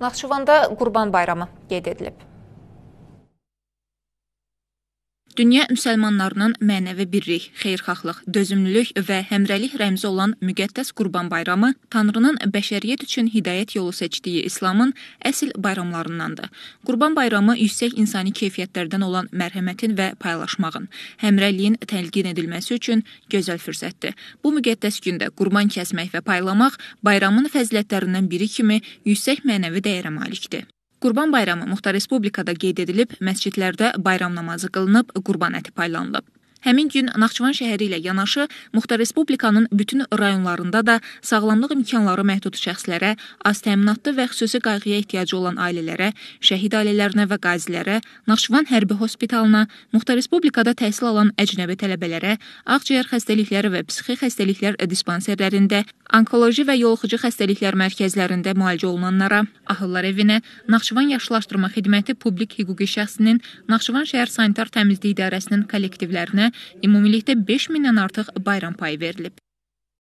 Naxçıvanda Qurban Bayramı qeyd edilib dünya müsəlmanlarının mənəvi birlik, xeyirxahlıq, dözümlülük və həmrəlik rəmzi olan müqəddəs Qurban Bayramı Tanrının bəşəriyyət üçün hidayət yolu seçdiyi İslamın əsl bayramlarındandır. Qurban Bayramı yüksək insani keyfiyyətlərdən olan mərhəmətin və paylaşmağın, həmrəliyin təlqin edilməsi üçün gözəl fürsətdir. Bu müqəddəs gündə qurban kəsmək və paylamaq bayramın fəzilətlərindən biri kimi yüksək mənəvi dəyərə malikdir. Qurban Bayramı Muxtar Respublikada qeyd edilib, məscidlərdə bayram namazı qılınıb, qurban əti paylanılıb. Həmin gün Naxçıvan şəhəri ilə yanaşı Muxtar Respublikanın bütün rayonlarında da sağlamlıq imkanları məhdud şəxslərə, az təminatlı və xüsusi qayğıya ehtiyacı olan ailələrə, şəhid ailələrinə və qazilərə, Naxçıvan hərbi hospitalına, Muxtar Respublikada təhsil alan əcnəbi tələbələrə, ağciyər xəstəlikləri və psixi xəstəliklər dispanserlərində, onkoloji və yoluxucu xəstəliklər mərkəzlərində müalicə olunanlara, ahıllar evinə, Naxçıvan yaşlaşdırma xidməti publik hüquqi şəxsinin, Naxçıvan şəhər sanitar təmizlik idarəsinin kollektivlərinə ümumilikdə 5 mindən artıq bayram payı verilib.